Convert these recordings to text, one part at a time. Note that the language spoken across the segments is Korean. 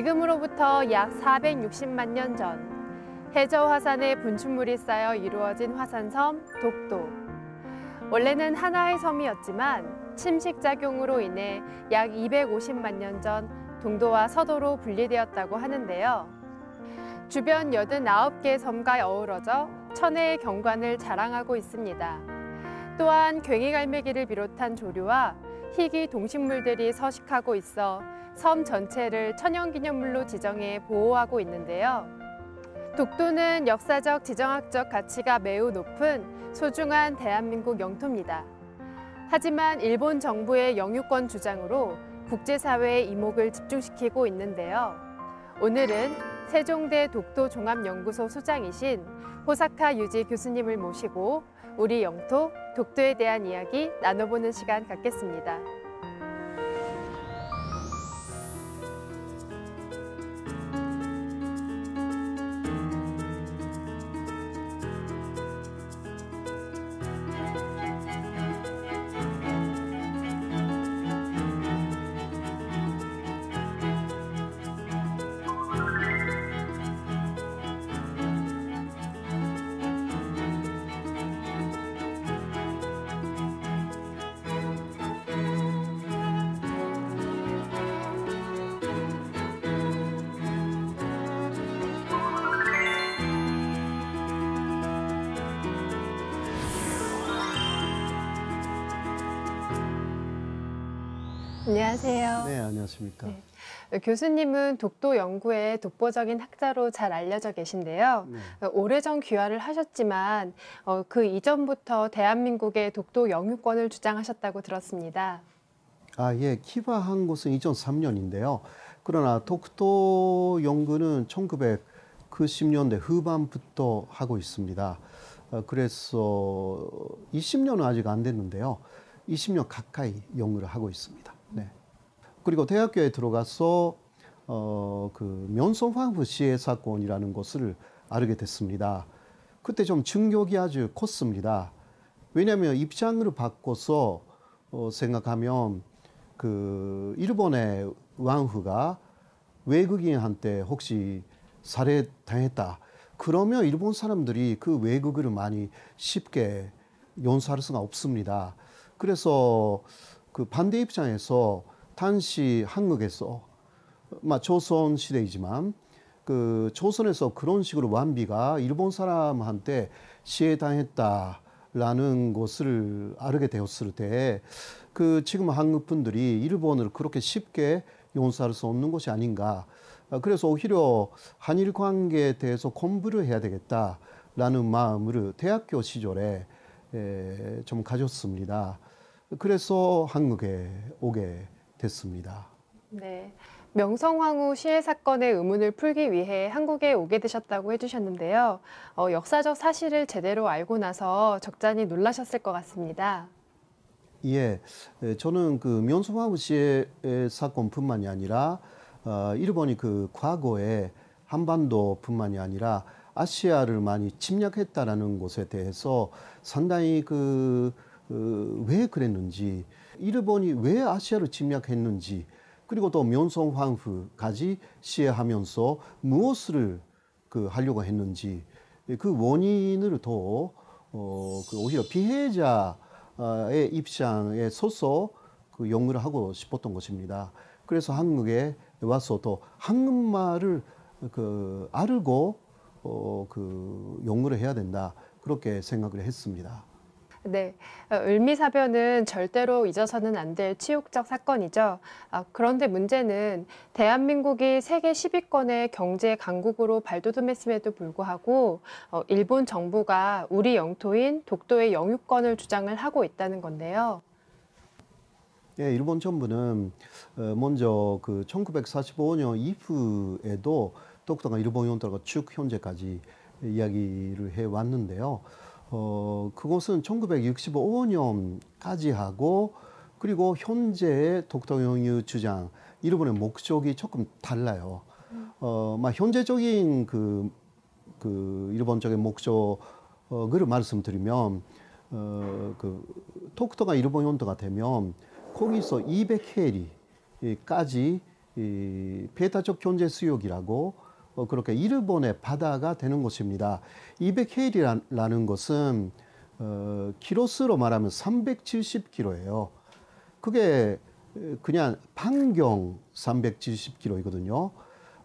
지금으로부터 약 460만 년 전, 해저 화산에 분출물이 쌓여 이루어진 화산섬 독도. 원래는 하나의 섬이었지만 침식작용으로 인해 약 250만 년 전 동도와 서도로 분리되었다고 하는데요. 주변 89개 섬과 어우러져 천혜의 경관을 자랑하고 있습니다. 또한 괭이갈매기를 비롯한 조류와 희귀 동식물들이 서식하고 있어 섬 전체를 천연기념물로 지정해 보호하고 있는데요. 독도는 역사적 지정학적 가치가 매우 높은 소중한 대한민국 영토입니다. 하지만 일본 정부의 영유권 주장으로 국제사회의 이목을 집중시키고 있는데요. 오늘은 세종대 독도종합연구소 소장이신 호사카 유지 교수님을 모시고 우리 영토, 독도에 대한 이야기 나눠보는 시간 갖겠습니다. 안녕하세요. 네, 안녕하십니까. 네. 교수님은 독도 연구의 독보적인 학자로 잘 알려져 계신데요. 네. 오래전 귀화를 하셨지만 어, 그 이전부터 대한민국의 독도 영유권을 주장하셨다고 들었습니다. 아, 예. 키바한 곳은 2003년인데요. 그러나 독도 연구는 1990년대 후반부터 하고 있습니다. 어, 그래서 20년은 아직 안 됐는데요. 20년 가까이 연구를 하고 있습니다. 그리고 대학교에 들어가서 어그 면성황후시해 사건이라는 것을 알게 됐습니다. 그때 좀 충격이 아주 컸습니다. 왜냐하면 입장을 바꿔서 어, 생각하면 그 일본의 왕후가 외국인한테 혹시 살해당했다. 그러면 일본 사람들이 그 외국을 많이 쉽게 용서할 수가 없습니다. 그래서 그 반대 입장에서 당시 한국에서 마 조선 시대이지만 그 조선에서 그런 식으로 완비가 일본 사람한테 시해당했다라는 것을 알게 되었을 때그 지금 한국 분들이 일본을 그렇게 쉽게 용서할 수 없는 것이 아닌가. 그래서 오히려 한일 관계에 대해서 공부를 해야 되겠다라는 마음을 대학교 시절에 좀 가졌습니다. 그래서 한국에 오게 됐습니다. 네. 명성황후 시해 사건의 의문을 풀기 위해 한국에 오게 되셨다고 해주셨는데요. 어, 역사적 사실을 제대로 알고 나서 적잖이 놀라셨을 것 같습니다. 예, 예 저는 그 명성황후 시해 사건뿐만이 아니라 어, 일본이 그 과거에 한반도뿐만이 아니라 아시아를 많이 침략했다라는 것에 대해서 상당히 그, 그왜 그랬는지 일본이 왜 아시아를 침략했는지 그리고 또 면성 황후까지 시해하면서 무엇을 그 하려고 했는지 그 원인을 더 어, 그 오히려 피해자의 입장에 서서 그 연구를 하고 싶었던 것입니다. 그래서 한국에 와서 도 한국말을 그 알고 어, 그 연구를 해야 된다 그렇게 생각을 했습니다. 네, 어, 을미사변은 절대로 잊어서는 안 될 치욕적 사건이죠. 아, 그런데 문제는 대한민국이 세계 10위권의 경제 강국으로 발돋움했음에도 불구하고 어, 일본 정부가 우리 영토인 독도의 영유권을 주장을 하고 있다는 건데요. 예, 일본 정부는 어, 먼저 그 1945년 이후에도 독도가 일본 영토가 쭉 현재까지 이야기를 해 왔는데요. 어, 그것은 1965년까지 하고 그리고 현재의 독도영유 주장 일본의 목적이 조금 달라요. 음. 어, 막 현재적인 그, 그 일본적인 목적을 말씀드리면 어, 그 독도가 일본 영토가 되면 거기서 200해리까지 이배타적 경제 수역이라고 어, 그렇게 일본의 바다가 되는 곳입니다. 200헤일이라는 것은 어, 키로수로 말하면 370키로예요. 그게 그냥 판경 370키로이거든요.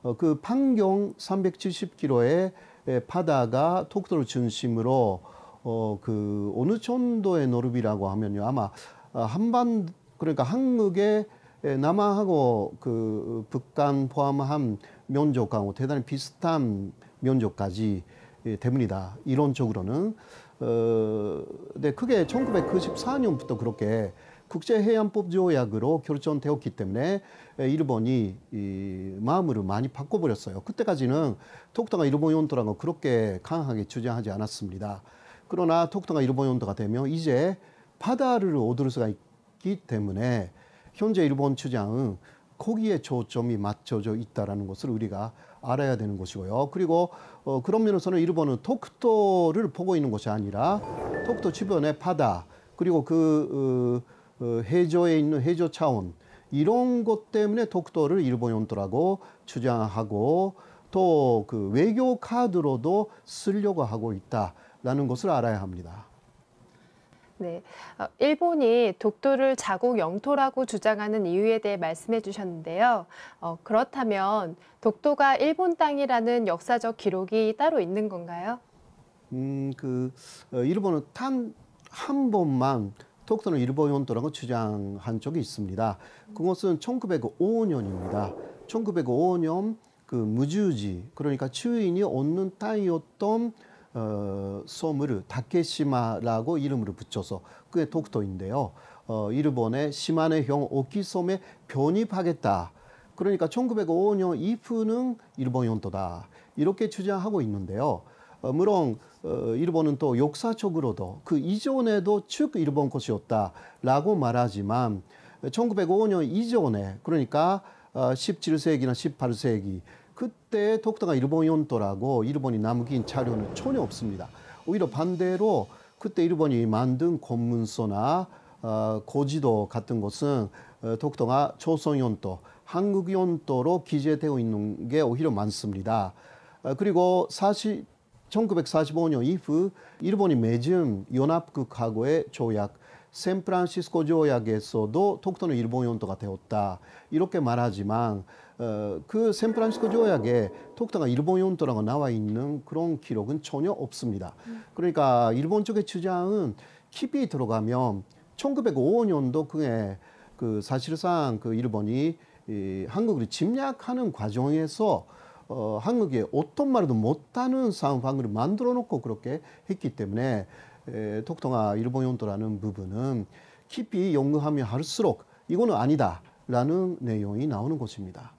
어, 그 판경 370키로의 바다가 톡도를 중심으로 어, 그 어느 정도의 노름이라고 하면요. 아마 어, 한반 그러니까 한국의 남한하고 그 북한 포함한 면적하고 대단히 비슷한 면적까지 예, 됩니다. 이론적으로는. 어, 근데 그게 1994년부터 그렇게 국제해양법 조약으로 결정되었기 때문에 예, 일본이 이 마음을 많이 바꿔버렸어요. 그때까지는 토쿠가 일본 연도라고 그렇게 강하게 주장하지 않았습니다. 그러나 토쿠가 일본 연도가 되면 이제 바다를 얻을 수가 있기 때문에 현재 일본 주장은 거기에 초점이 맞춰져 있다는 것을 우리가 알아야 되는 것이고요. 그리고 어, 그런 면에서는 일본은 토도를 보고 있는 것이 아니라 토도 주변의 바다 그리고 그 어, 어, 해저에 있는 해저 차원 이런 것 때문에 독도를 일본이 온도라고 주장하고 또 그 외교 카드로도 쓰려고 하고 있다라는 것을 알아야 합니다. 네, 어, 일본이 독도를 자국 영토라고 주장하는 이유에 대해 말씀해 주셨는데요. 어, 그렇다면 독도가 일본 땅이라는 역사적 기록이 따로 있는 건가요? 음, 그 어, 일본은 단 한 번만 독도는 일본 영토라고 주장한 적이 있습니다. 그것은 1905년입니다. 1905년 그 무주지 그러니까 주인이 없는 땅이었던 어, 소무르 다케시마라고 이름으로 붙여서 그게 독도인데요. 어, 일본의 시마네형 오키섬에 변입하겠다. 그러니까 1905년 이후는 일본 연도다. 이렇게 주장하고 있는데요. 어, 물론 어, 일본은 또 역사적으로도 그 이전에도 쭉 일본 것이었다라고 말하지만 1905년 이전에 그러니까 어, 17세기나 18세기 그때 독도가 일본 연도라고 일본이 남긴 자료는 전혀 없습니다. 오히려 반대로 그때 일본이 만든 공문서나 어, 고지도 같은 것은 어, 독도가 조선 연도, 한국 연도로 기재되어 있는 게 오히려 많습니다. 어, 그리고 사실 1945년 이후 일본이 맺은 연합국하고의 조약, 샌프란시스코 조약에서도 독도는 일본 연도가 되었다. 이렇게 말하지만 어, 그 샌프란시스코 조약에 톡타가 일본 용도라고 나와 있는 그런 기록은 전혀 없습니다. 그러니까 일본 쪽의 주장은 깊이 들어가면 1905년도 그게 그 사실상 그 일본이 이 한국을 침략하는 과정에서 어, 한국이 어떤 말도 못하는 상황을 만들어 놓고 그렇게 했기 때문에 에, 톡통아 일본 용도라는 부분은 깊이 연구하며 할수록 이거는 아니다라는 내용이 나오는 것입니다.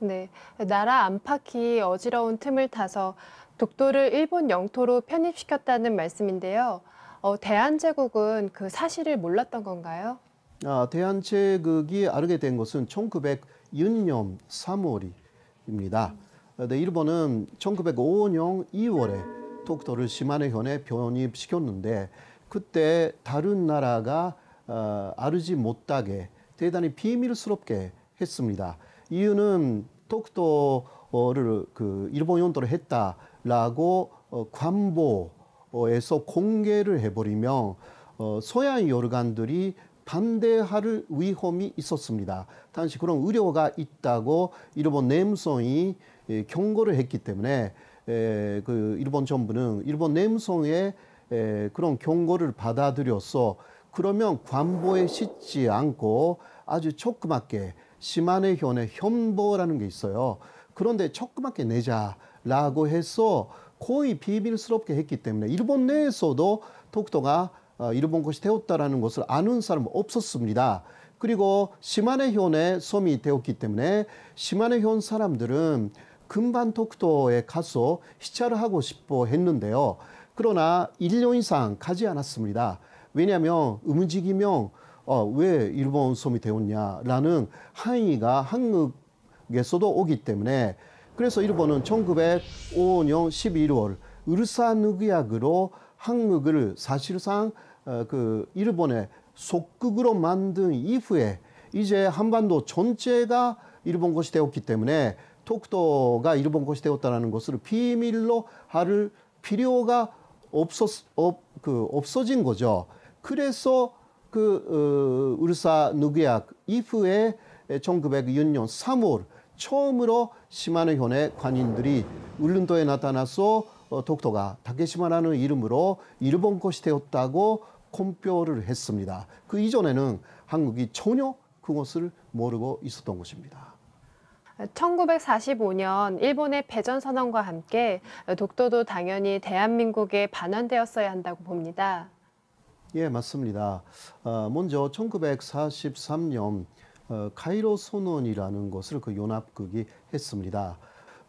네, 나라 안팎이 어지러운 틈을 타서 독도를 일본 영토로 편입시켰다는 말씀인데요. 어, 대한제국은 그 사실을 몰랐던 건가요? 아, 대한제국이 알게 된 것은 1906년 3월입니다. 어, 네, 일본은 1905년 2월에 독도를 시마네현에 편입시켰는데 그때 다른 나라가 어, 알지 못하게 대단히 비밀스럽게 했습니다. 이유는 독도를 그 일본 용도로 했다라고 어, 관보에서 공개를 해버리면 어, 소양 요르간들이 반대할 위험이 있었습니다. 당시 그런 우려가 있다고 일본 내무성이 예, 경고를 했기 때문에 에, 그 일본 정부는 일본 내무성의 에, 그런 경고를 받아들여서 그러면 관보에 싣지 않고 아주 조그맣게 시마네 현의 현보라는 게 있어요. 그런데 조그맣게 내자라고 해서 거의 비밀스럽게 했기 때문에 일본 내에서도 독도가 어, 일본 것이 되었다라는 것을 아는 사람은 없었습니다. 그리고 시마네 현의 섬이 되었기 때문에 시마네 현 사람들은 금반 독도에 가서 시찰을 하고 싶어 했는데요. 그러나 1년 이상 가지 않았습니다. 왜냐하면 움직이면 어, 왜 일본 섬이 되었냐라는 항의가 한국에서도 오기 때문에 그래서 일본은 1905년 11월 을사늑약으로 한국을 사실상 어, 그 일본의 속국으로 만든 이후에 이제 한반도 전체가 일본 것이 되었기 때문에 독도가 일본 것이 되었다는 것을 비밀로 할 필요가 없었, 없, 그, 없어진 거죠. 그래서 그 어, 울사 누구약 이후에 1906년 3월 처음으로 시마네현의 관인들이 울릉도에 나타나서 어, 독도가 다케시마라는 이름으로 일본 것이 되었다고 공표를 했습니다. 그 이전에는 한국이 전혀 그것을 모르고 있었던 것입니다. 1945년 일본의 배전 선언과 함께 독도도 당연히 대한민국에 반환되었어야 한다고 봅니다. 예, 맞습니다. 어, 먼저 1943년 어, 카이로 선언이라는 것을 그 연합국이 했습니다.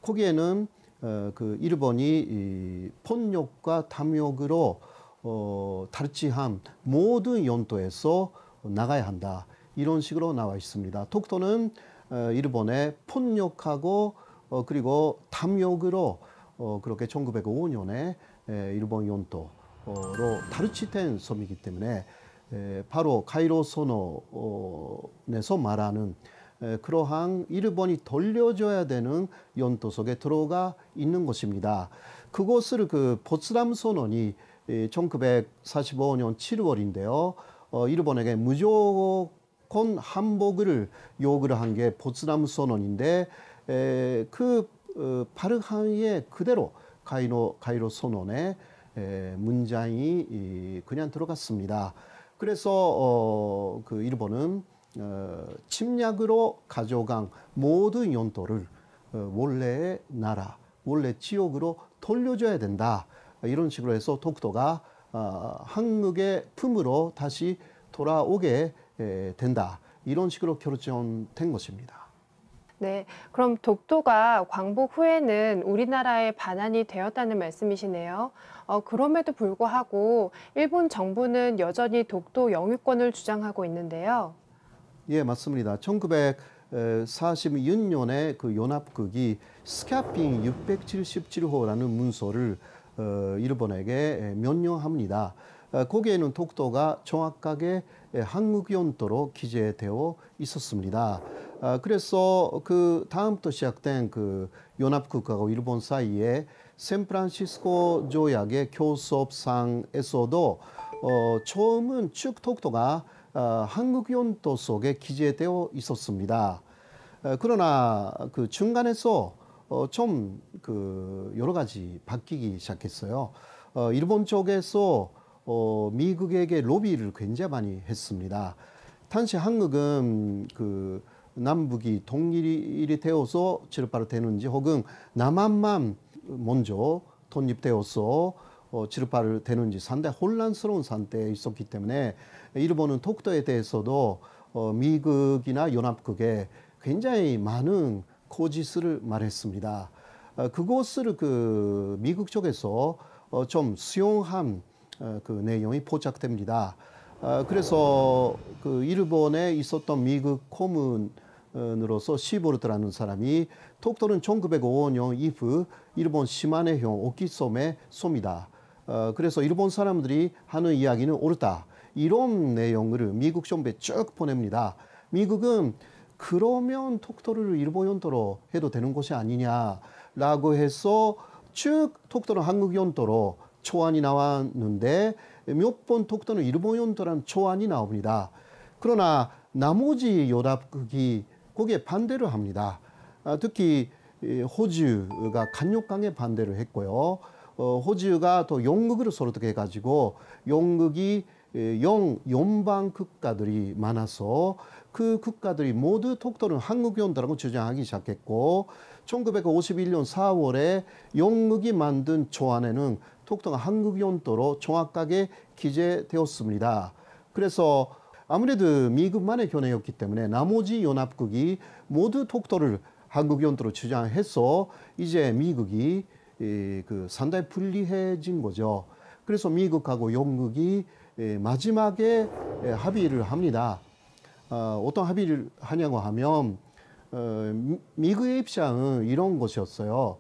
거기에는 어, 그 일본이 폭력과 탐욕으로 어, 탈취한 모든 연도에서 나가야 한다. 이런 식으로 나와 있습니다. 독도는 일본의 폭력하고 그리고 탐욕으로 그렇게 1905년에 일본 연도 로다르치된 섬이기 때문에 바로 카이로 소언에서 어, 말하는 그러한 일본이 돌려줘야 되는 연도 속에 들어가 있는 것입니다. 그것을 그 보츠담 선언이 1945년 7월인데요. 일본에게 무조건 항복을 요구한게 보츠담 선언인데 그바르하이 어, 그대로 카이로 카이로 예, 문장이 그냥 들어갔습니다. 그래서 어, 그 일본은 어, 침략으로 가져간 모든 연도를 어, 원래의 나라, 원래 지역으로 돌려줘야 된다. 이런 식으로 해서 독도가 한국의 품으로 다시 돌아오게 된다. 이런 식으로 결정된 것입니다. 네, 그럼 독도가 광복 후에는 우리나라의 반환이 되었다는 말씀이시네요. 어, 그럼에도 불구하고 일본 정부는 여전히 독도 영유권을 주장하고 있는데요. 예, 맞습니다. 1946년에 그 연합국이 스카핑 677호라는 문서를 어, 일본에게 면령합니다. 어, 거기에는 독도가 정확하게 한국 연도로 기재되어 있었습니다. 아, 그래서 그 다음부터 시작된 그 연합국가와 일본 사이에 샌프란시스코 조약의 교섭상에서도 어, 처음은 축톡토가 어, 한국 연도 속에 기재되어 있었습니다. 어, 그러나 그 중간에서 어, 좀 그 여러 가지 바뀌기 시작했어요. 어, 일본 쪽에서 어, 미국에게 로비를 굉장히 많이 했습니다. 당시 한국은 그 남북이 동일이 되어서 치르파로 되는지 혹은 남한만 먼저 독립되어서 어, 치르파를 되는지 상당히 혼란스러운 상태에 있었기 때문에 일본은 독도에 대해서도 어, 미국이나 연합국에 굉장히 많은 거짓을 말했습니다. 어, 그곳을그 미국 쪽에서 어, 좀 수용한 어, 그 내용이 포착됩니다. 어, 그래서 그 일본에 있었던 미국 고문 으로서 시보르트라는 사람이 톡토는 1905년 이후 일본 시마네형오키소의 소입니다. 어, 그래서 일본 사람들이 하는 이야기는 옳다. 이런 내용을 미국 정부에 쭉 보냅니다. 미국은 그러면 톡토를 일본 연도로 해도 되는 것이 아니냐라고 해서 쭉 톡토는 한국 연도로 초안이 나왔는데 몇번 톡토는 일본 연도란 초안이 나옵니다. 그러나 나머지 요답극이 거기에 반대를 합니다. 아, 특히 호주가 간욕강에 반대를 했고요. 어, 호주가 또 용극으로 설득해 가지고 용극이 영 연방 국가들이 많아서 그 국가들이 모두 독도는 한국 이온도라고 주장하기 시작했고 1951년 4월에 영극이 만든 조안에는 독도가 한국 이온도로 정확하게 기재되었습니다. 그래서 아무래도 미국만의 견해였기 때문에 나머지 연합국이 모두 독도를 한국 연도로 주장해서 이제 미국이 그 상당히 불리해진 거죠. 그래서 미국하고 영국이 예, 마지막에 예, 합의를 합니다. 어, 어떤 합의를 하냐고 하면 어, 미국의 입장은 이런 것이었어요.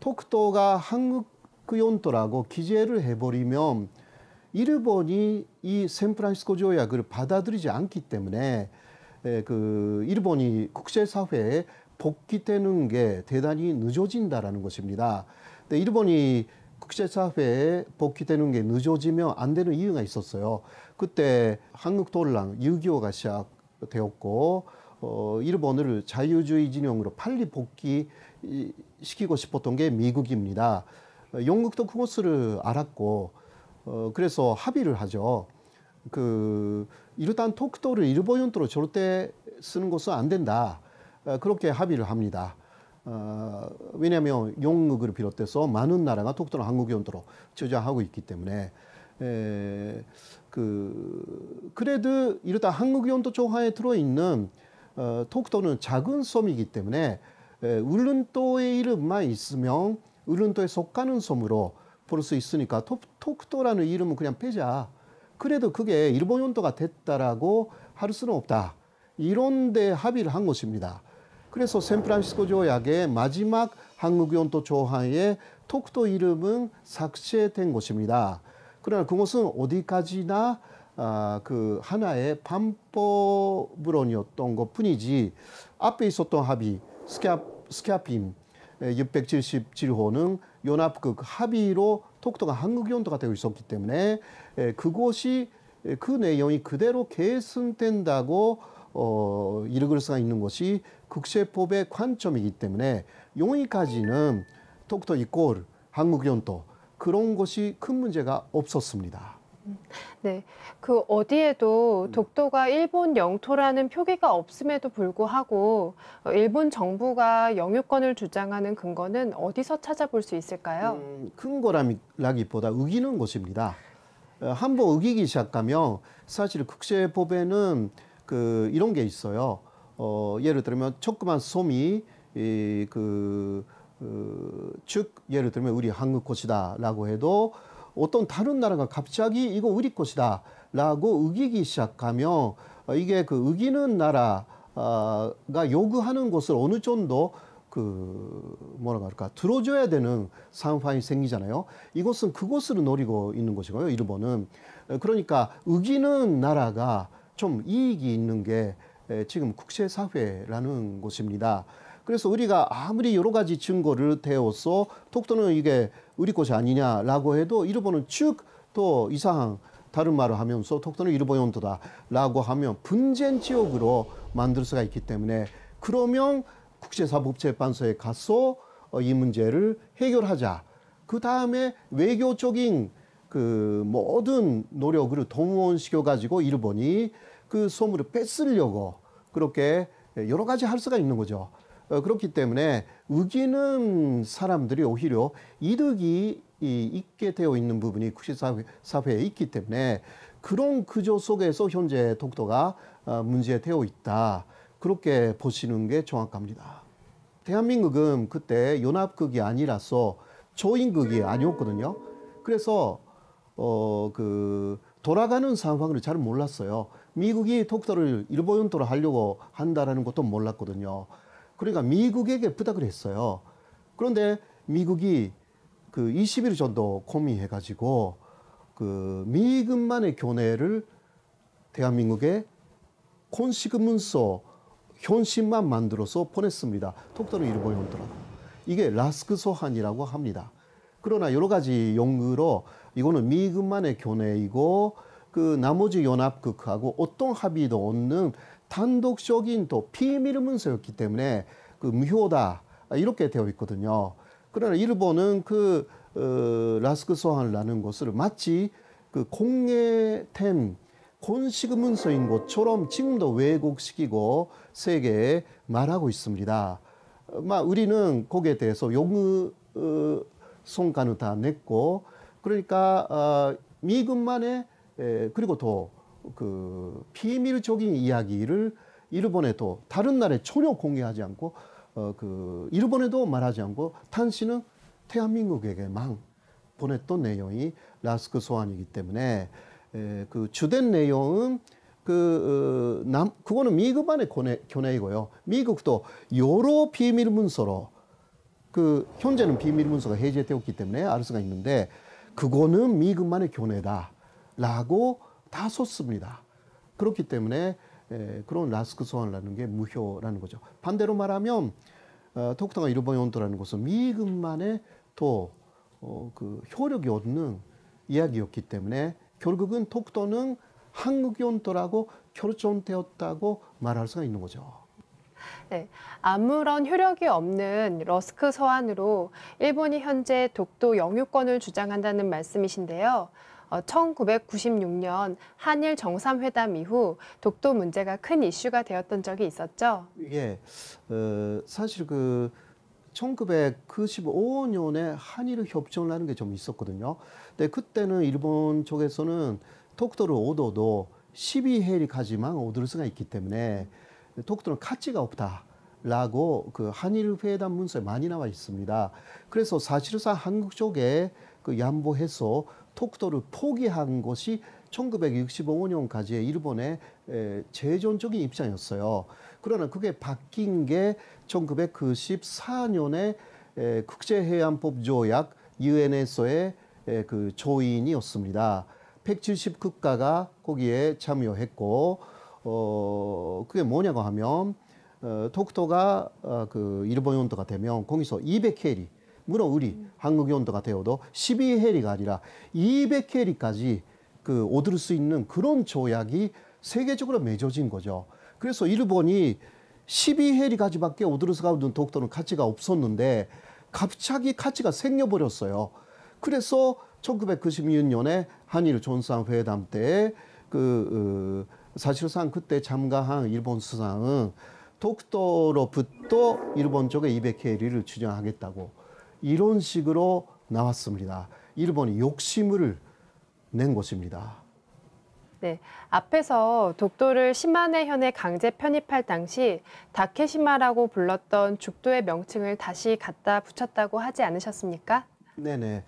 독도가 한국 그 연도라고 기재를 해버리면 일본이 이 샌프란시스코 조약을 받아들이지 않기 때문에 그 일본이 국제사회에 복귀되는 게 대단히 늦어진다라는 것입니다. 근데 일본이 국제사회에 복귀되는 게 늦어지면 안 되는 이유가 있었어요. 그때 한국 도랑 6.25가 시작되었고 어, 일본을 자유주의 진영으로 빨리 복귀시키고 싶었던 게 미국입니다. 영국도 어, 그것을 알았고 어, 그래서 합의를 하죠. 그 이르단 토크도를 일본용도로 절대 쓰는 것은 안 된다. 어, 그렇게 합의를 합니다. 어, 왜냐하면 영국을 비롯해서 많은 나라가 독도를 한국 연도로 저장하고 있기 때문에 에, 그 그래도 이러다 한국 연도 조화에 들어있는 어, 독도는 작은 섬이기 때문에 울릉도의 이름만 있으면 울릉도에 속하는 섬으로 볼 수 있으니까 톡, 톡도라는 이름은 그냥 빼자. 그래도 그게 일본 연도가 됐다라고 할 수는 없다. 이런 데 합의를 한 것입니다. 그래서 샌프란시스코 조약의 마지막 한국 연도 조항의 톡도 이름은 삭제된 것입니다. 그러나 그것은 어디까지나 아, 그 하나의 반법으로였던 것 뿐이지 앞에 있었던 합의 스캬 스캬핌 677호는 연합국 합의로 토크토가 한국 연도가 되고 있었기 때문에 예, 그곳이 그 내용이 그대로 계승된다고 어, 읽을 수가 있는 것이 국세법의 관점이기 때문에 용의까지는 토크토 이꼴 한국 연도 그런 것이 큰 문제가 없었습니다. 네. 그 어디에도 음. 독도가 일본 영토라는 표기가 없음에도 불구하고 어, 일본 정부가 영유권을 주장하는 근거는 어디서 찾아볼 수 있을까요? 음, 근거라기보다 우기는 곳입니다 어, 한번 우기기 시작하면 사실 국제법에는 그 이런 게 있어요. 어, 예를 들면 조그만 솜이 이그 그, 어, 즉 예를 들면 우리 한국 것이다라고 해도 어떤 다른 나라가 갑자기 이거 우리 것이다 라고 우기기 시작하며 어, 이게 그 우기는 나라가 요구하는 것을 어느 정도 그 뭐라 고할까 들어줘야 되는 상황이 생기잖아요. 이것은 그것을 노리고 있는 것이고요. 일본은 그러니까 우기는 나라가 좀 이익이 있는 게 지금 국제사회라는 곳입니다 그래서 우리가 아무리 여러 가지 증거를 대어서 톡도는 이게 우리 것이 아니냐라고 해도 일본은 쭉 또 이상 한 다른 말을 하면서 독도는 일본 연도다라고 하면 분쟁 지역으로 만들 수가 있기 때문에 그러면 국제사법재판소에 가서 어, 이 문제를 해결하자. 그 다음에 외교적인 그 모든 노력을 동원시켜 가지고 일본이 그소문을 뺏으려고 그렇게 여러 가지 할 수가 있는 거죠. 어, 그렇기 때문에 우기는 사람들이 오히려 이득이 있게 되어 있는 부분이 구시사회에 있기 때문에 그런 구조 속에서 현재 독도가 어, 문제되어 있다. 그렇게 보시는 게 정확합니다. 대한민국은 그때 연합국이 아니라서 초인국이 아니었거든요. 그래서 어 그 돌아가는 상황을 잘 몰랐어요. 미국이 독도를 일본 연도로 하려고 한다는 것도 몰랐거든요. 그러니까 미국에게 부탁을 했어요. 그런데 미국이 그 20일 전도 고민해가지고 그 미군만의 교내를 대한민국의 콘식그문서 현신만 만들어서 보냈습니다. 독도는 일본 용더라고 이게 라스크 소환이라고 합니다. 그러나 여러 가지 용으로 이거는 미군만의 교내이고 그 나머지 연합국하고 어떤 합의도 없는 단독적인 또 피밀 문서였기 때문에 그 무효다 아, 이렇게 되어 있거든요. 그러나 일본은 그 어, 라스크 소환이라는 것을 마치 그 공개된 공식 문서인 것처럼 지금도 왜곡시키고 세계에 말하고 있습니다. 막 우리는 거기에 대해서 용의 어, 성과는 다 냈고 그러니까 어, 미군만의 에, 그리고 또그 비밀적인 이야기를 일본에도 다른 나라에 전혀 공개하지 않고 어, 그 일본에도 말하지 않고 탄신은 대한민국에게만 보냈던 내용이 라스크 소환이기 때문에 에, 그 주된 내용은 그, 어, 그거는 미국만의 견해, 견해이고요. 미국도 여러 비밀 문서로 그 현재는 비밀 문서가 해제되었기 때문에 알 수가 있는데 그거는 미국만의 견해다라고 다 쏟습니다. 그렇기 때문에 그런 라스크 소환이라는 게 무효라는 거죠. 반대로 말하면 토쿠타가 어, 일본 연도라는 것은 미국만의 또그 어, 그 효력이 얻는 이야기였기 때문에 결국은 토쿠토는 한국 연도라고 결정되었다고 말할 수가 있는 거죠. 네, 아무런 효력이 없는 러스크 서한으로 일본이 현재 독도 영유권을 주장한다는 말씀이신데요. 1996년 어, 한일 정상회담 이후 독도 문제가 큰 이슈가 되었던 적이 있었죠. 예, 어, 사실 그 1995년에 한일 협정을 하는 게 좀 있었거든요. 근데 그때는 일본 쪽에서는 독도를 얻어도 12해리까지만 얻을 수가 있기 때문에 독도는 가치가 없다. 라고 그 한일 회담 문서에 많이 나와 있습니다. 그래서 사실상 한국 쪽에 그 양보해서 독도를 포기한 것이 1965년까지의 일본의 재존적인 입장이었어요. 그러나 그게 바뀐 게 1994년에 국제해양법 조약 UN에서의 그 조인이었습니다. 170 국가가 거기에 참여했고 어 그게 뭐냐고 하면 어, 독도가 어, 그 일본 연도가 되면 거기서 200캐리 물론 우리 한국의 온도가 되어도 12해리가 아니라 200해리까지 그 오를 수 있는 그런 조약이 세계적으로 맺어진 거죠. 그래서 일본이 12해리까지밖에 오를 수가 없는 독도는 가치가 없었는데 갑자기 가치가 생겨버렸어요. 그래서 1996년에 한일 존상회담 때 그, 어, 사실상 그때 참가한 일본 수상은 독도로부터 일본 쪽에 200해리를 주장하겠다고 이런 식으로 나왔습니다. 일본이 욕심을 낸 것입니다. 네, 앞에서 독도를 시마네 현에 강제 편입할 당시 다케시마라고 불렀던 죽도의 명칭을 다시 갖다 붙였다고 하지 않으셨습니까? 네네.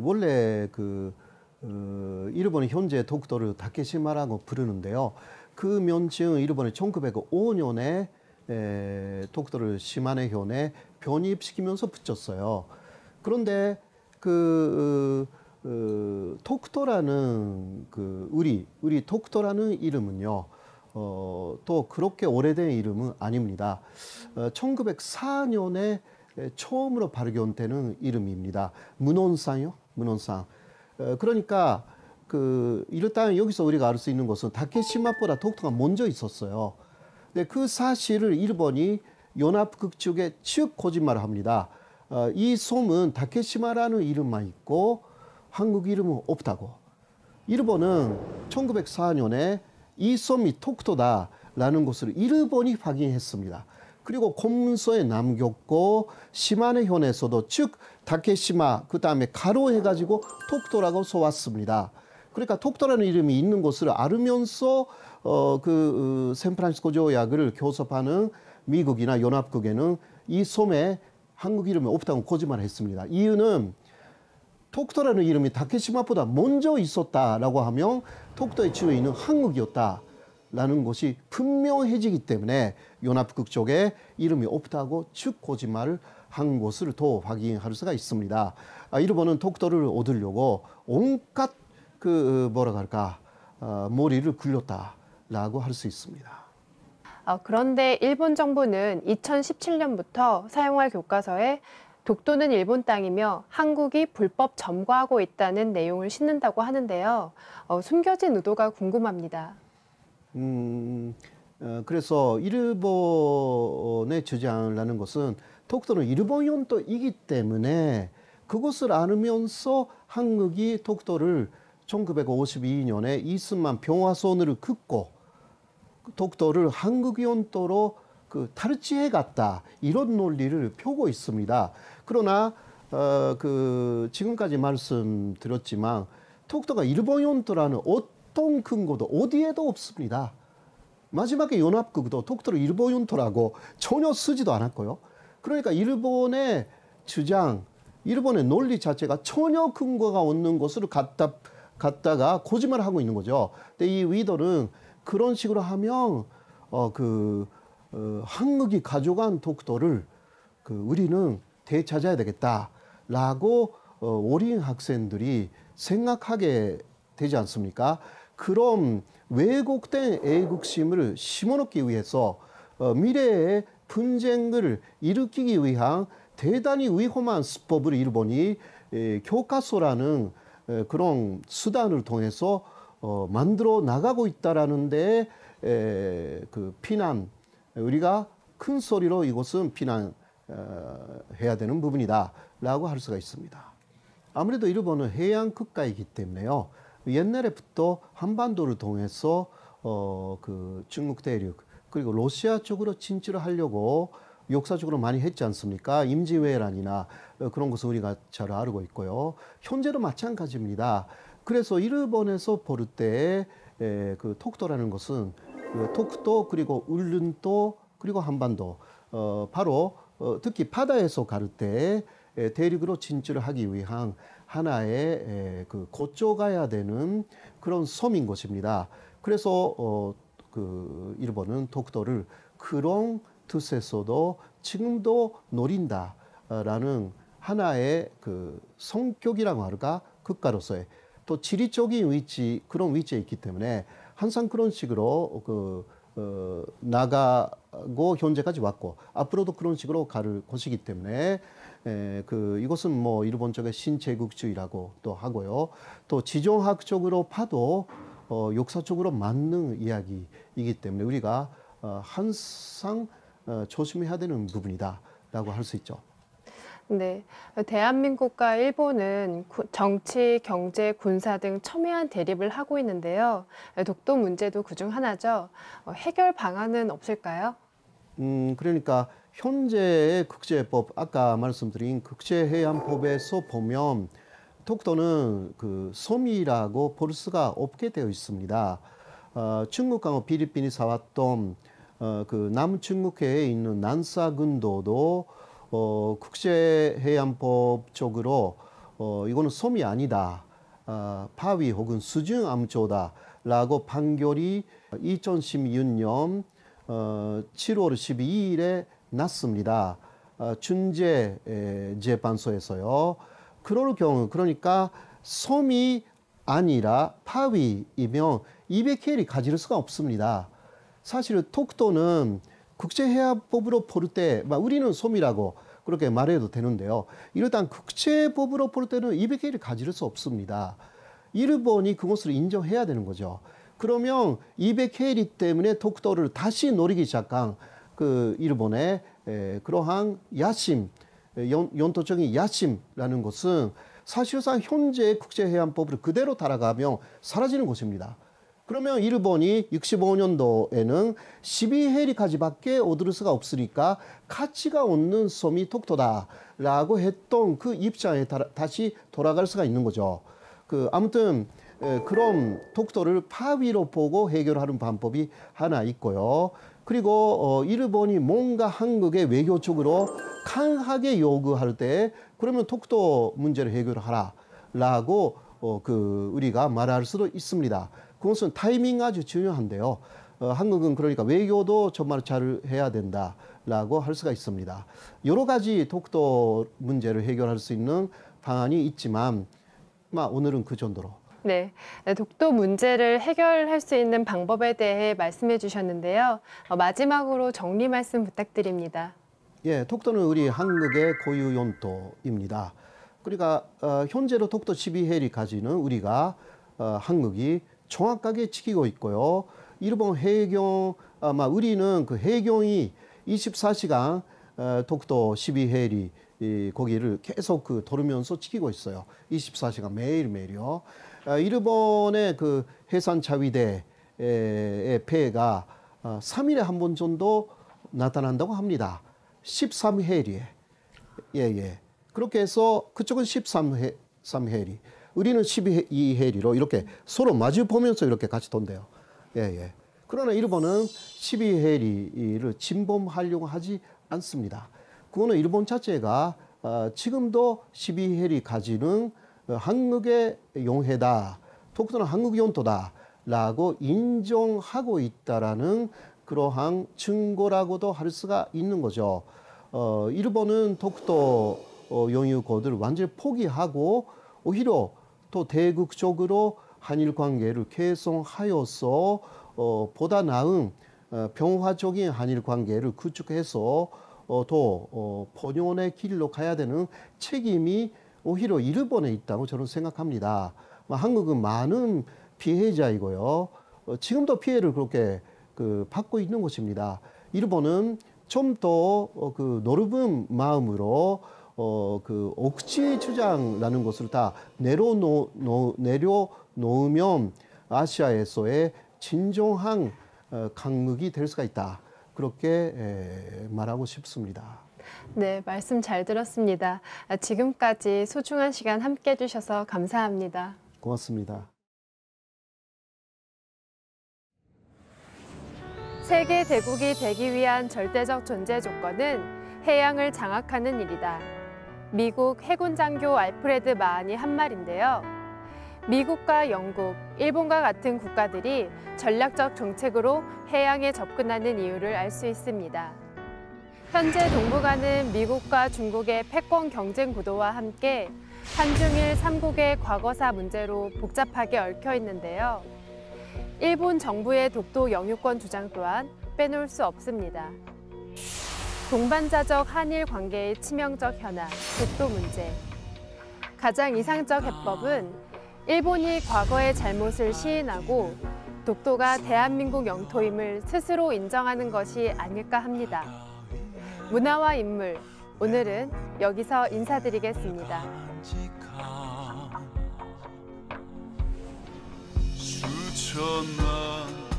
원래 그 어, 일본의 현재 독도를 다케시마라고 부르는데요. 그 명칭은 일본이 1905년에 에, 독도를 시마네 현에 변입시키면서 붙였어요. 그런데 그 어, 어, 토크토라는 그 우리 우리 토크토라는 이름은요. 어, 또 그렇게 오래된 이름은 아닙니다. 어, 1904년에 처음으로 발견되는 이름입니다. 문헌상요, 문헌상. 어, 그러니까 그 일단 여기서 우리가 알 수 있는 것은 다케시마보다 토크토가 먼저 있었어요. 근데 그 사실을 일본이 연합극 쪽에 측 거짓말을 합니다. 어, 이 솜은 다케시마라는 이름만 있고 한국 이름은 없다고. 일본은 1904년에 이 솜이 톡토다라는 것을 일본이 확인했습니다. 그리고 공문서에 남겼고 시마네 현에서도 즉 다케시마 그다음에 가로해가지고 톡토라고 써왔습니다. 그러니까 톡토라는 이름이 있는 것을 알면서 어, 그 어, 샌프란시스코 조약을 교섭하는 미국이나 연합국에는 이 섬에 한국 이름이 없다고 거짓말을 했습니다. 이유는 톡토라는 이름이 다케시마보다 먼저 있었다라고 하면 톡토의 지위는 한국이었다라는 것이 분명해지기 때문에 연합국 쪽에 이름이 없다고 즉 거짓말을 한 것을 더 확인할 수가 있습니다. 아, 일본은 톡토를 얻으려고 온갖 그 어, 뭐라 할까 어, 머리를 굴렸다라고 할 수 있습니다. 어, 그런데 일본 정부는 2017년부터 사용할 교과서에 독도는 일본 땅이며 한국이 불법 점거하고 있다는 내용을 싣는다고 하는데요. 어, 숨겨진 의도가 궁금합니다. 음, 어, 그래서 일본의 주장을 하는 것은 독도는 일본 영토이기 때문에 그것을 알으면서 한국이 독도를 1952년에 이스만 평화선을 긋고 독도를 한국연도로 그탈취해 갔다 이런 논리를 펴고 있습니다. 그러나 어, 그 지금까지 말씀드렸지만 독도가 일본 연도라는 어떤 근거도 어디에도 없습니다. 마지막에 연합국도 독도를 일본 연토라고 전혀 쓰지도 않았고요. 그러니까 일본의 주장, 일본의 논리 자체가 전혀 근거가 없는 것으로 갖다, 갖다가 거짓말하고 있는 거죠. 근데 이 위도는 그런 식으로 하면 어, 그 어, 한국이 가져간 독도를 그 우리는 되찾아야 되겠다라고 어, 오린 학생들이 생각하게 되지 않습니까? 그럼 왜곡된 애국심을 심어놓기 위해서 어, 미래의 분쟁을 일으키기 위한 대단히 위험한 수법을 일본이 에, 교과서라는 에, 그런 수단을 통해서 어, 만들어 나가고 있다라는데 에, 그 피난 우리가 큰 소리로 이곳은 피난해야 어, 되는 부분이다라고 할 수가 있습니다. 아무래도 일본은 해양 국가이기 때문에요. 옛날에부터 한반도를 통해서 어, 그 중국 대륙 그리고 러시아 쪽으로 진출을 하려고 역사적으로 많이 했지 않습니까? 임진왜란이나 어, 그런 것을 우리가 잘 알고 있고요. 현재도 마찬가지입니다. 그래서 일본에서 볼때그 톡도라는 것은 그 톡도 그리고 울릉도 그리고 한반도 어, 바로 어, 특히 바다에서 가를 때 에, 대륙으로 진출하기 위한 하나의 에, 그 고쳐가야 되는 그런 섬인 것입니다. 그래서 어, 그 일본은 독도를 그런 뜻에서도 지금도 노린다라는 하나의 그 성격이라고 할까 국가로서의 또 지리적인 위치 그런 위치에 있기 때문에 항상 그런 식으로 그 어, 나가고 현재까지 왔고 앞으로도 그런 식으로 가를 것이기 때문에 에, 그 이것은 뭐 일본 쪽의 신제국주의라고 또 하고요. 또 지정학적으로 봐도 어, 역사적으로 맞는 이야기이기 때문에 우리가 어, 항상 어, 조심해야 되는 부분이다라고 할 수 있죠. 네, 대한민국과 일본은 정치, 경제, 군사 등 첨예한 대립을 하고 있는데요. 독도 문제도 그중 하나죠. 어, 해결 방안은 없을까요? 음, 그러니까 현재의 국제법, 아까 말씀드린 국제해양법에서 보면 독도는 그 섬이라고 볼 수가 없게 되어 있습니다. 어, 중국하 필리핀이 사왔던 어, 그 남중국해에 있는 난사군도도 어, 국제해양법 쪽으로 어, 이거는 섬이 아니다. 어, 파위 혹은 수중암초다라고 판결이 2016년 어, 7월 12일에 났습니다. 어, 아, 준재 재판소에서요. 그럴 경우 그러니까 섬이 아니라 파위이면 200킬이 가질 수가 없습니다. 사실 톡도는 국제해협법으로 볼 때, 우리는 소미라고 그렇게 말해도 되는데요. 이러한 국제법으로 볼 때는 200개를 가지수 없습니다. 일본이 그것을 인정해야 되는 거죠. 그러면 200해리 때문에 독도를 다시 노리기 시작한 그 일본의 그러한 야심, 연, 토적인 야심이라는 것은 사실상 현재 국제해안법을 그대로 따라가며 사라지는 것입니다. 그러면 일본이 65년도에는 12해리까지밖에 얻을 수가 없으니까 가치가 없는 섬이 독도다라고 했던 그 입장에 다시 돌아갈 수가 있는 거죠. 그 아무튼 그런 독도를 파위로 보고 해결하는 방법이 하나 있고요. 그리고 어, 일본이 뭔가 한국의 외교 쪽으로 강하게 요구할 때 그러면 독도 문제를 해결하라라고 어, 그 우리가 말할 수도 있습니다. 그것은 타이밍 아주 중요한데요. 어, 한국은 그러니까 외교도 정말 잘 해야 된다라고 할 수가 있습니다. 여러 가지 독도 문제를 해결할 수 있는 방안이 있지만 마, 오늘은 그 정도로 네, 네 독도 문제를 해결할 수 있는 방법에 대해 말씀해 주셨는데요. 어, 마지막으로 정리 말씀 부탁드립니다. 예, 독도는 우리 한국의 고유 영토입니다. 그러니까 어, 현재로 독도 12해리까지는 우리가 어, 한국이 정확하게 지키고 있고요. 일본 해경 아마 우리는 그 해경이 24시간 어, 독도 12해리 이기를 계속 그 돌으면서 지키고 있어요. 24시간 매일매일요. 어, 일본의 그 해산 자위대의 폐해가 3일에 어, 한번 정도 나타난다고 합니다. 13해리에. 예, 예. 그렇게 해서 그쪽은 13해, 1 3 우리는 12해리로 이렇게 서로 마주 보면서 이렇게 같이 돈대요. 예, 예. 그러나 일본은 12해리를 침범하려고 하지 않습니다. 그거는 일본 자체가 어, 지금도 1 2해리가지는 어, 한국의 용해다. 독도는 한국 영토다. 라고 인정하고 있다라는 그러한 증거라고도 할 수가 있는 거죠. 어, 일본은 독도 어, 영유권을 완전히 포기하고 오히려 또대극적으로 한일 관계를 개선하여서 어, 보다 나은 어, 평화적인 한일 관계를 구축해서 어, 더 어, 본연의 길로 가야 되는 책임이 오히려 일본에 있다고 저는 생각합니다. 뭐 한국은 많은 피해자이고요. 어, 지금도 피해를 그렇게 그 받고 있는 곳입니다 일본은 좀 더그 어, 어, 그 넓은 마음으로 어, 그 옥지 주장라는 것을 다 내려놓, 놓, 내려놓으면 아시아에서의 진정한 어, 강국이 될 수가 있다. 그렇게 말하고 싶습니다. 네, 말씀 잘 들었습니다. 아, 지금까지 소중한 시간 함께 해주셔서 감사합니다. 고맙습니다. 세계 대국이 되기 위한 절대적 존재 조건은 해양을 장악하는 일이다. 미국 해군 장교 알프레드 마한이 한 말인데요. 미국과 영국, 일본과 같은 국가들이 전략적 정책으로 해양에 접근하는 이유를 알 수 있습니다. 현재 동북아는 미국과 중국의 패권 경쟁 구도와 함께 한중일 삼국의 과거사 문제로 복잡하게 얽혀 있는데요. 일본 정부의 독도 영유권 주장 또한 빼놓을 수 없습니다. 동반자적 한일 관계의 치명적 현안, 독도 문제. 가장 이상적 해법은 일본이 과거의 잘못을 시인하고 독도가 대한민국 영토임을 스스로 인정하는 것이 아닐까 합니다. 문화와 인물, 오늘은 여기서 인사드리겠습니다. 수천만